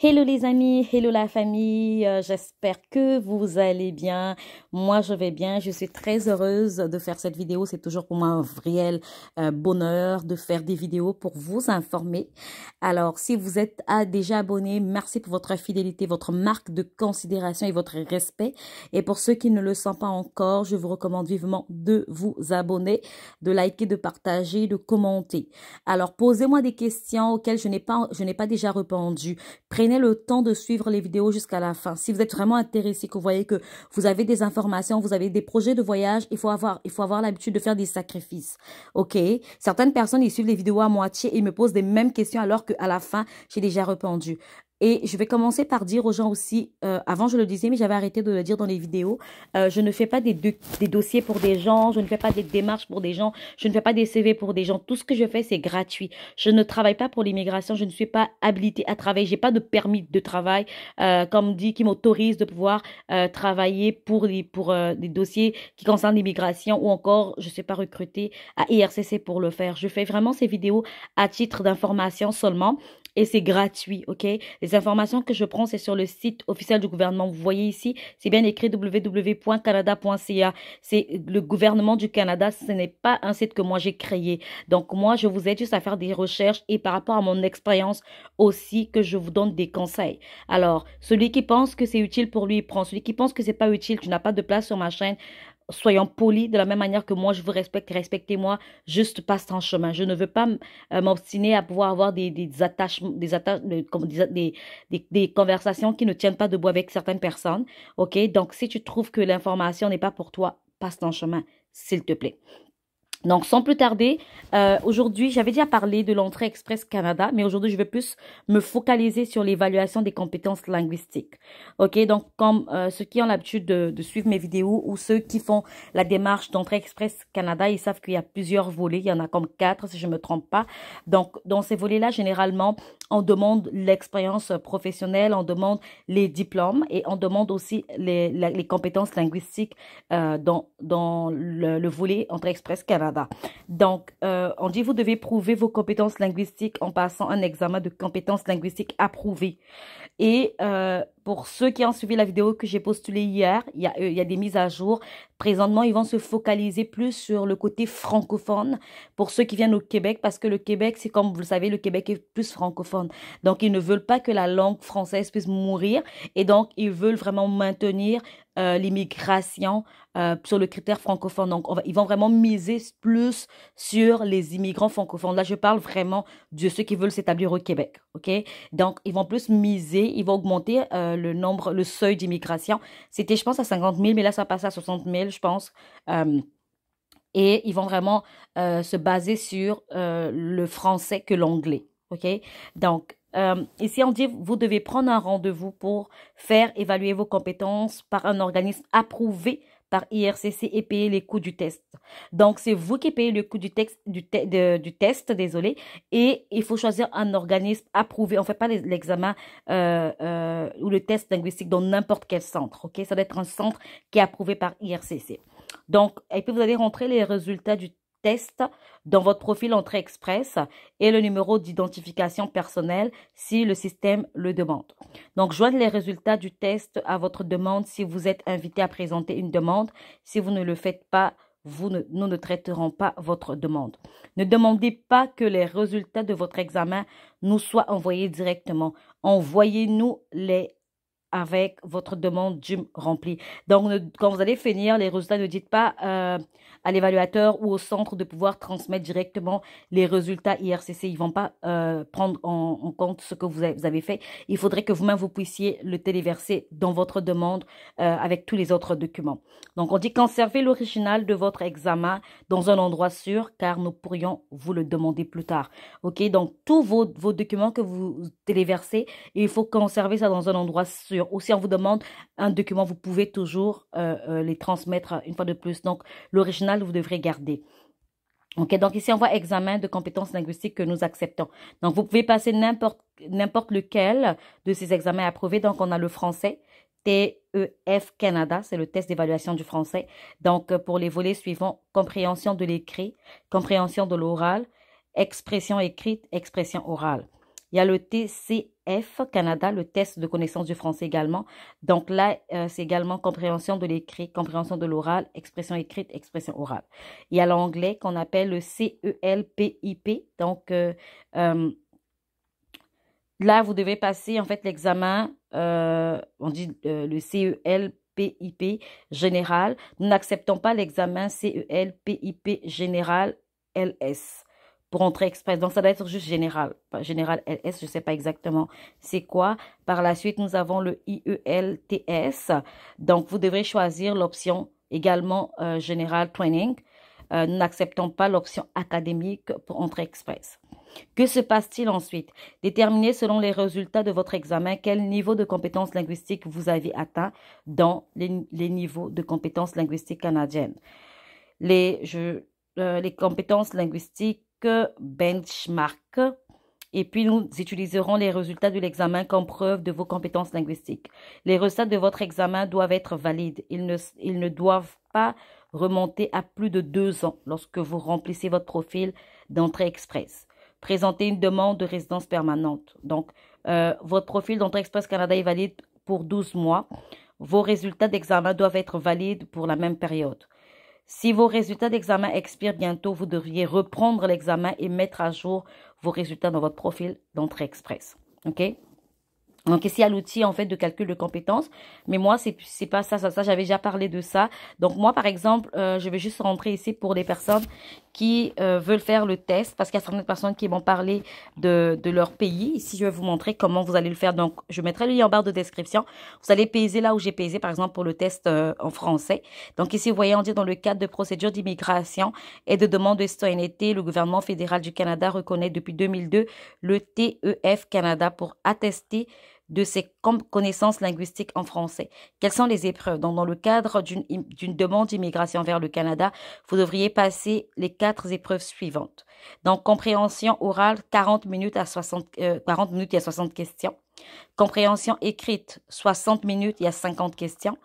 Hello les amis, hello la famille, euh, j'espère que vous allez bien. Moi je vais bien, je suis très heureuse de faire cette vidéo. C'est toujours pour moi un réel euh, bonheur de faire des vidéos pour vous informer. Alors si vous êtes ah, déjà abonné, merci pour votre fidélité, votre marque de considération et votre respect. Et pour ceux qui ne le sont pas encore, je vous recommande vivement de vous abonner, de liker, de partager, de commenter. Alors posez-moi des questions auxquelles je n'ai pas, je pas déjà répondu. Prenez le temps de suivre les vidéos jusqu'à la fin. Si vous êtes vraiment intéressé, que vous voyez que vous avez des informations, vous avez des projets de voyage, il faut avoir, il faut avoir l'habitude de faire des sacrifices. OK? Certaines personnes, ils suivent les vidéos à moitié et me posent des mêmes questions alors qu'à la fin, j'ai déjà répondu. Et je vais commencer par dire aux gens aussi, euh, avant je le disais, mais j'avais arrêté de le dire dans les vidéos, euh, je ne fais pas des, dossiers pour des gens, je ne fais pas des démarches pour des gens, je ne fais pas des CV pour des gens. Tout ce que je fais, c'est gratuit. Je ne travaille pas pour l'immigration, je ne suis pas habilitée à travailler, j'ai pas de permis de travail, euh, comme dit, qui m'autorise de pouvoir euh, travailler pour, les, pour des dossiers qui concernent l'immigration ou encore, je ne suis pas recrutée à IRCC pour le faire. Je fais vraiment ces vidéos à titre d'information seulement et c'est gratuit, ok Les informations que je prends, c'est sur le site officiel du gouvernement. Vous voyez ici, c'est bien écrit www.canada.ca. C'est le gouvernement du Canada, ce n'est pas un site que moi j'ai créé. Donc moi, je vous aide juste à faire des recherches et par rapport à mon expérience aussi que je vous donne des conseils. Alors, celui qui pense que c'est utile pour lui, il prend. Celui qui pense que c'est pas utile, tu n'as pas de place sur ma chaîne, soyons polis de la même manière que moi je vous respecte, respectez-moi, juste passe en chemin. Je ne veux pas euh, m'obstiner à pouvoir avoir des, attaches, des, conversations qui ne tiennent pas debout avec certaines personnes. OK? Donc, si tu trouves que l'information n'est pas pour toi, passe en chemin, s'il te plaît. Donc, sans plus tarder, euh, aujourd'hui, j'avais déjà parlé de l'entrée Express Canada, mais aujourd'hui, je vais plus me focaliser sur l'évaluation des compétences linguistiques. OK, donc, comme euh, ceux qui ont l'habitude de, suivre mes vidéos ou ceux qui font la démarche d'entrée Express Canada, ils savent qu'il y a plusieurs volets. Il y en a comme quatre, si je ne me trompe pas. Donc, dans ces volets-là, généralement, on demande l'expérience professionnelle, on demande les diplômes et on demande aussi les, compétences linguistiques euh, dans, dans le volet entrée Express Canada. Donc, euh, on dit vous devez prouver vos compétences linguistiques en passant un examen de compétences linguistiques approuvé. Et euh, pour ceux qui ont suivi la vidéo que j'ai postulée hier, euh, il y, a, des mises à jour. Présentement, ils vont se focaliser plus sur le côté francophone pour ceux qui viennent au Québec parce que le Québec, c'est comme vous le savez, le Québec est plus francophone. Donc, ils ne veulent pas que la langue française puisse mourir et donc, ils veulent vraiment maintenir euh, l'immigration euh, sur le critère francophone. Donc, ils vont vraiment miser plus sur les immigrants francophones. Là, je parle vraiment de ceux qui veulent s'établir au Québec, OK? Donc, ils vont plus miser, ils vont augmenter euh, le nombre, le seuil d'immigration. C'était, je pense, à 50 000, mais là, ça passe à 60 000, je pense. Euh, et ils vont vraiment euh, se baser sur euh, le français que l'anglais. OK? Donc, ici, on dit, vous devez prendre un rendez-vous pour faire évaluer vos compétences par un organisme approuvé par IRCC et payer les coûts du test. Donc, c'est vous qui payez le coût du, texte, du, test, désolé, et il faut choisir un organisme approuvé. On ne fait pas l'examen euh, euh, ou le test linguistique dans n'importe quel centre, ok Ça doit être un centre qui est approuvé par IRCC. Donc, et puis vous allez rentrer les résultats du test dans votre profil Entrée Express et le numéro d'identification personnelle si le système le demande. Donc, joignez les résultats du test à votre demande si vous êtes invité à présenter une demande. Si vous ne le faites pas, nous ne traiterons pas votre demande. Ne demandez pas que les résultats de votre examen nous soient envoyés directement. Envoyez-nous les avec votre demande DUM remplie. Donc, quand vous allez finir les résultats, ne dites pas euh, à l'évaluateur ou au centre de pouvoir transmettre directement les résultats IRCC. Ils ne vont pas euh, prendre en, compte ce que vous avez, fait. Il faudrait que vous-même, vous puissiez le téléverser dans votre demande euh, avec tous les autres documents. Donc, on dit conservez l'original de votre examen dans un endroit sûr, car nous pourrions vous le demander plus tard. OK? Donc, tous vos, vos documents que vous téléversez, il faut conserver ça dans un endroit sûr ou si on vous demande un document, vous pouvez toujours euh, euh, les transmettre une fois de plus. Donc, l'original, vous devrez garder. OK, donc ici, on voit examen de compétences linguistiques que nous acceptons. Donc, vous pouvez passer n'importe lequel de ces examens approuvés. Donc, on a le français, TEF Canada, c'est le test d'évaluation du français. Donc, euh, pour les volets suivants, compréhension de l'écrit, compréhension de l'oral, expression écrite, expression orale. Il y a le TCF. F, Canada, le test de connaissance du français également. Donc là, euh, c'est également compréhension de l'écrit, compréhension de l'oral, expression écrite, expression orale. Il y a l'anglais qu'on appelle le CELPIP. Donc euh, euh, là, vous devez passer en fait l'examen, on dit le CELPIP. général. Nous n'acceptons pas l'examen CELPIP général LS pour entrer express. Donc, ça doit être juste général. Général LS, je ne sais pas exactement c'est quoi. Par la suite, nous avons le IELTS. Donc, vous devrez choisir l'option également euh, général training. Euh, nous n'acceptons pas l'option académique pour entrer express. Que se passe-t-il ensuite Déterminez selon les résultats de votre examen quel niveau de compétences linguistiques vous avez atteint dans les, niveaux de compétences linguistique canadiennes. Les, je, euh, les compétences linguistiques benchmark. Et puis, nous utiliserons les résultats de l'examen comme preuve de vos compétences linguistiques. Les résultats de votre examen doivent être valides. Ils ne, ils ne doivent pas remonter à plus de deux ans lorsque vous remplissez votre profil d'entrée express. Présentez une demande de résidence permanente. Donc, euh, votre profil d'entrée express Canada est valide pour 12 mois. Vos résultats d'examen doivent être valides pour la même période. Si vos résultats d'examen expirent bientôt, vous devriez reprendre l'examen et mettre à jour vos résultats dans votre profil d'entrée express. OK donc ici, il y a l'outil en fait de calcul de compétences. Mais moi, c'est pas ça, ça, ça. J'avais déjà parlé de ça. Donc moi, par exemple, euh, je vais juste rentrer ici pour des personnes qui euh, veulent faire le test. Parce qu'il y a certaines personnes qui m'ont parlé de, de, leur pays. Ici, je vais vous montrer comment vous allez le faire. Donc, je mettrai le lien en barre de description. Vous allez payer là où j'ai payé, par exemple, pour le test euh, en français. Donc ici, vous voyez, on dit dans le cadre de procédures d'immigration et de demande de citoyenneté, le gouvernement fédéral du Canada reconnaît depuis 2002 le TEF Canada pour attester de ses connaissances linguistiques en français Quelles sont les épreuves dans le cadre d'une demande d'immigration vers le Canada, vous devriez passer les quatre épreuves suivantes. Donc, compréhension orale, 40 minutes à 60, minutes, 60 euh, questions. Compréhension écrite, 60 minutes, il y a 50 questions.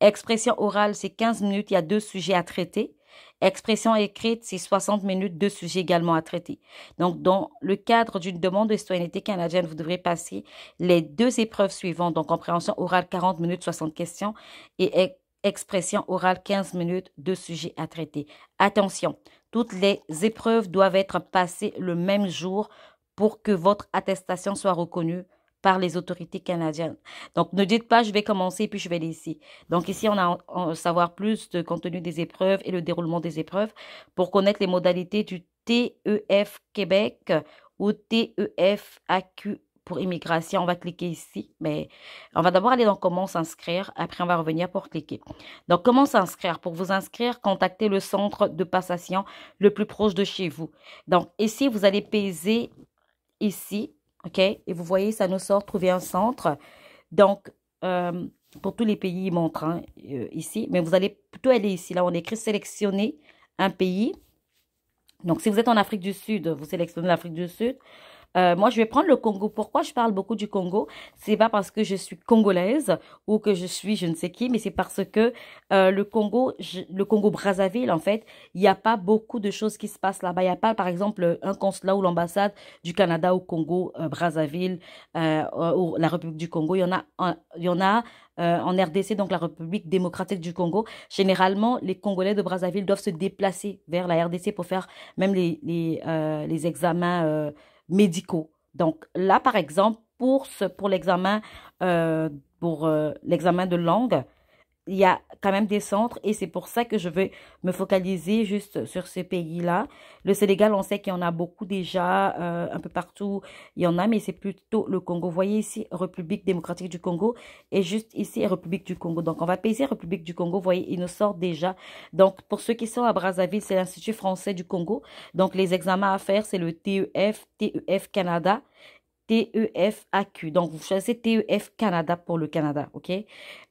Expression orale, c'est 15 minutes, il y a deux sujets à traiter. Expression écrite, c'est 60 minutes de sujets également à traiter. Donc, dans le cadre d'une demande de citoyenneté canadienne, vous devrez passer les deux épreuves suivantes. Donc, compréhension orale 40 minutes, 60 questions et expression orale 15 minutes, de sujets à traiter. Attention, toutes les épreuves doivent être passées le même jour pour que votre attestation soit reconnue par les autorités canadiennes. Donc, ne dites pas, je vais commencer puis je vais ici. Donc, ici, on a en savoir plus de contenu des épreuves et le déroulement des épreuves pour connaître les modalités du TEF Québec ou TEF AQ pour immigration. On va cliquer ici, mais on va d'abord aller dans comment s'inscrire. Après, on va revenir pour cliquer. Donc, comment s'inscrire Pour vous inscrire, contactez le centre de passation le plus proche de chez vous. Donc, ici, vous allez peser ici OK Et vous voyez, ça nous sort trouver un centre. Donc, euh, pour tous les pays, il montre euh, ici. Mais vous allez plutôt aller ici. Là, on écrit sélectionner un pays. Donc, si vous êtes en Afrique du Sud, vous sélectionnez l'Afrique du Sud. Euh, moi, je vais prendre le Congo. Pourquoi je parle beaucoup du Congo C'est pas parce que je suis congolaise ou que je suis je ne sais qui, mais c'est parce que euh, le Congo, le Congo Brazzaville, en fait, il n'y a pas beaucoup de choses qui se passent là-bas. Il n'y a pas, par exemple, un consulat ou l'ambassade du Canada au Congo euh, Brazzaville ou euh, la République du Congo. Il y en a, il y en a. en RDC, donc la République démocratique du Congo, généralement, les Congolais de Brazzaville doivent se déplacer vers la RDC pour faire même les, les, les examens médicaux. Donc là, par exemple, pour, ce, pour l'examen euh, pour euh, l'examen de langue, il y a quand même des centres et c'est pour ça que je veux me focaliser juste sur ce pays-là. Le Sénégal, on sait qu'il y en a beaucoup déjà, euh, un peu partout, il y en a, mais c'est plutôt le Congo. Vous voyez ici, République démocratique du Congo et juste ici, République du Congo. Donc, on va payer République du Congo, vous voyez, il nous sort déjà. Donc, pour ceux qui sont à Brazzaville, c'est l'Institut français du Congo. Donc, les examens à faire, c'est le TEF, TEF Canada TEFAQ. Donc, vous choisissez TEF Canada pour le Canada, OK?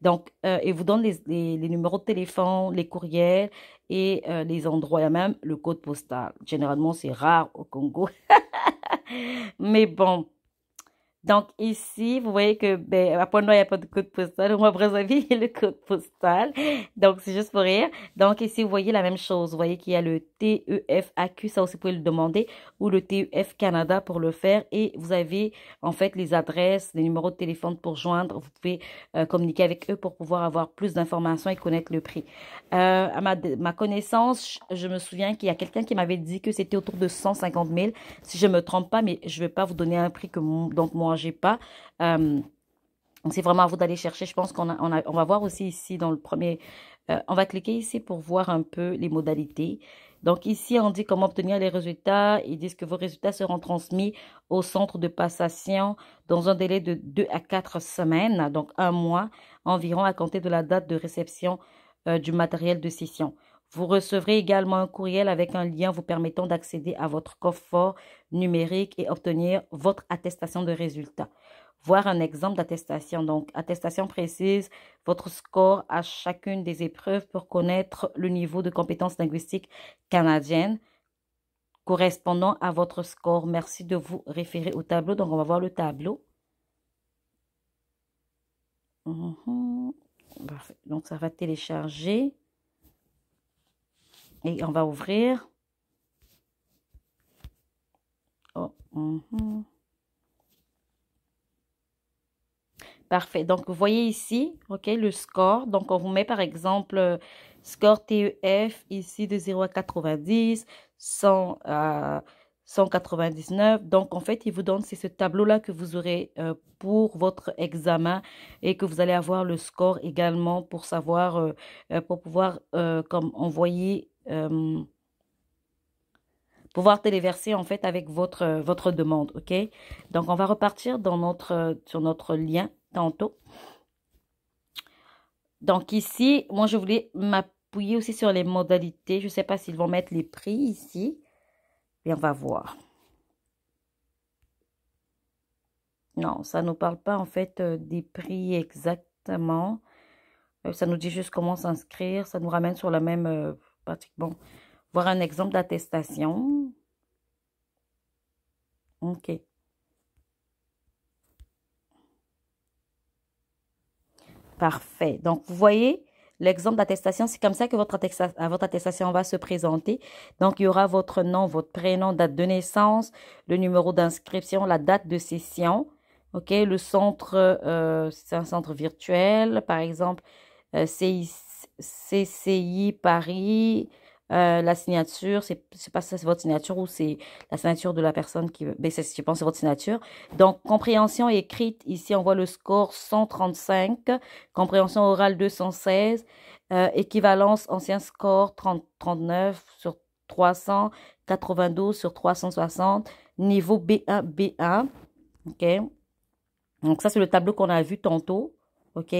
Donc, euh, et vous donne les, numéros de téléphone, les courriels et euh, les endroits. Il même le code postal. Généralement, c'est rare au Congo. Mais bon, donc ici, vous voyez que ben, à Pointe-Noire, il n'y a pas de code postal. Au avis, il y a le code postal. Donc c'est juste pour rire. Donc ici, vous voyez la même chose. Vous voyez qu'il y a le TEFAQ, ça aussi vous pouvez le demander, ou le TEF Canada pour le faire. Et vous avez en fait les adresses, les numéros de téléphone pour joindre. Vous pouvez euh, communiquer avec eux pour pouvoir avoir plus d'informations et connaître le prix. Euh, à ma, connaissance, je me souviens qu'il y a quelqu'un qui m'avait dit que c'était autour de 150 000. Si je ne me trompe pas, mais je ne vais pas vous donner un prix que donc moi pas. Euh, c'est vraiment à vous d'aller chercher. Je pense qu'on on, va voir aussi ici dans le premier... Euh, on va cliquer ici pour voir un peu les modalités. Donc ici, on dit comment obtenir les résultats. Ils disent que vos résultats seront transmis au centre de passation dans un délai de 2 à 4 semaines, donc un mois environ à compter de la date de réception euh, du matériel de scission. Vous recevrez également un courriel avec un lien vous permettant d'accéder à votre coffre numérique et obtenir votre attestation de résultat. Voir un exemple d'attestation. Donc, attestation précise, votre score à chacune des épreuves pour connaître le niveau de compétence linguistique canadienne correspondant à votre score. Merci de vous référer au tableau. Donc, on va voir le tableau. Mhm. Donc, ça va télécharger. Et on va ouvrir. Oh, mhm. Parfait. Donc, vous voyez ici, OK, le score. Donc, on vous met par exemple score TEF ici de 0 à 90, 100 à 199. Donc, en fait, il vous donne, c'est ce tableau-là que vous aurez euh, pour votre examen et que vous allez avoir le score également pour savoir, euh, euh, pour pouvoir comme envoyer euh, pouvoir téléverser en fait avec votre, euh, votre demande, ok Donc, on va repartir dans notre, euh, sur notre lien tantôt. Donc ici, moi je voulais m'appuyer aussi sur les modalités. Je ne sais pas s'ils vont mettre les prix ici. Et on va voir. Non, ça ne nous parle pas en fait des prix exactement. ça nous dit juste comment s'inscrire. Ça nous ramène sur la même... Bon, voir un exemple d'attestation. OK. Parfait. Donc, vous voyez, l'exemple d'attestation, c'est comme ça que euh, votre, attestation va se présenter. Donc, il y aura votre nom, votre prénom, date de naissance, le numéro d'inscription, la date de session. OK, le centre, euh, c'est un centre virtuel, par exemple, euh, c'est ici. CCI Paris, euh, la signature, c'est, pas ça, c'est votre signature ou c'est la signature de la personne qui, ben je pense c'est votre signature. Donc, compréhension écrite, ici, on voit le score 135, compréhension orale 216, euh, équivalence ancien score 30, 39 sur 392 sur 360, niveau B1, B1. OK? Donc, ça, c'est le tableau qu'on a vu tantôt. OK?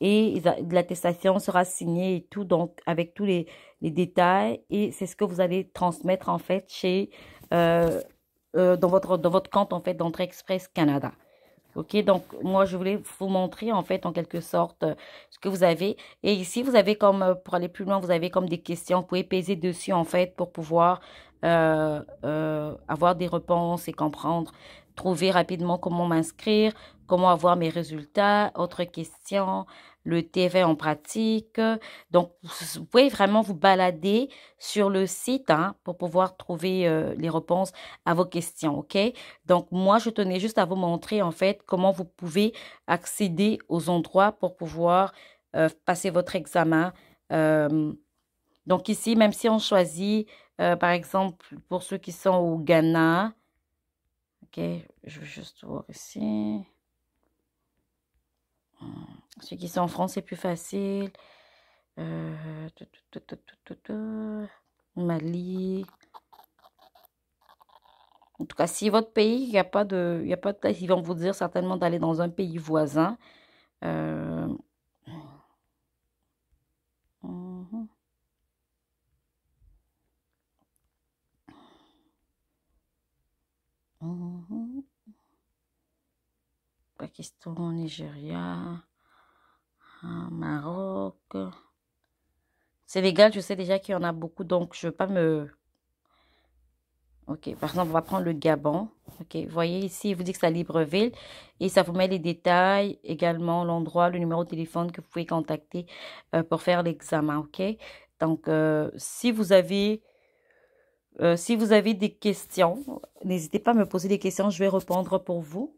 et l'attestation sera signée et tout, donc avec tous les, les détails. Et c'est ce que vous allez transmettre en fait chez euh, euh, dans votre dans votre compte en fait d'entrée express Canada. Ok, donc moi je voulais vous montrer en fait en quelque sorte euh, ce que vous avez. Et ici vous avez comme pour aller plus loin, vous avez comme des questions, vous pouvez peser dessus en fait pour pouvoir avoir des réponses et comprendre trouver rapidement comment m'inscrire, comment avoir mes résultats, autres questions, le TV en pratique. Donc, vous pouvez vraiment vous balader sur le site hein, pour pouvoir trouver euh, les réponses à vos questions, ok Donc, moi, je tenais juste à vous montrer, en fait, comment vous pouvez accéder aux endroits pour pouvoir euh, passer votre examen. Euh, donc, ici, même si on choisit, par exemple, pour ceux qui sont au Ghana, ok, je vais juste voir ici. Hmm. Ceux qui sont en France, c'est plus facile. Euh, Mali. En tout cas, si votre pays, il n'y a pas de... y a pas de... Ils vont vous dire certainement d'aller dans un pays voisin. Euh, mhm. Mhm. Pakistan, Nigeria. Hein, Maroc. C'est légal. je sais déjà qu'il y en a beaucoup, donc je ne vais pas me... Ok, par exemple, on va prendre le Gabon. Ok, vous voyez ici, il vous dit que c'est à Libreville. Et ça vous met les détails, également l'endroit, le numéro de téléphone que vous pouvez contacter euh, pour faire l'examen. Ok, donc euh, si vous avez... Euh, si vous avez des questions, n'hésitez pas à me poser des questions, je vais répondre pour vous.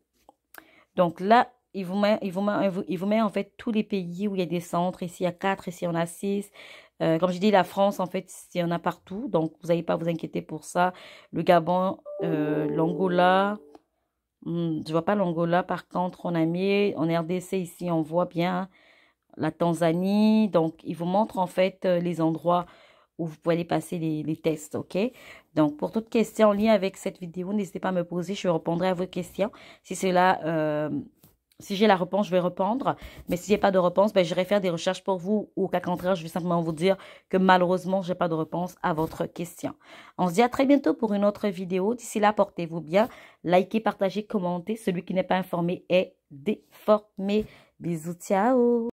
Donc là, il vous, met, il, vous il vous met en fait tous les pays où il y a des centres. Ici, il y a quatre. ici, on a six. Euh, comme je dis, la France, en fait, il y en a partout. Donc, vous n'allez pas vous inquiéter pour ça. Le Gabon, euh, l'Angola. Je hmm, je vois pas l'Angola. Par contre, on a mis en RDC ici, on voit bien la Tanzanie. Donc, il vous montre en fait euh, les endroits où vous pouvez aller passer les, tests, ok Donc, pour toute question liée avec cette vidéo, n'hésitez pas à me poser, je répondrai à vos questions. Si cela si j'ai la réponse, je vais répondre. Mais s'il si a pas de réponse, ben, vais faire des recherches pour vous ou qu'à contraire, je vais simplement vous dire que malheureusement, j'ai pas de réponse à votre question. On se dit à très bientôt pour une autre vidéo. D'ici là, portez-vous bien. Likez, partagez, commentez. Celui qui n'est pas informé est déformé. Bisous, ciao!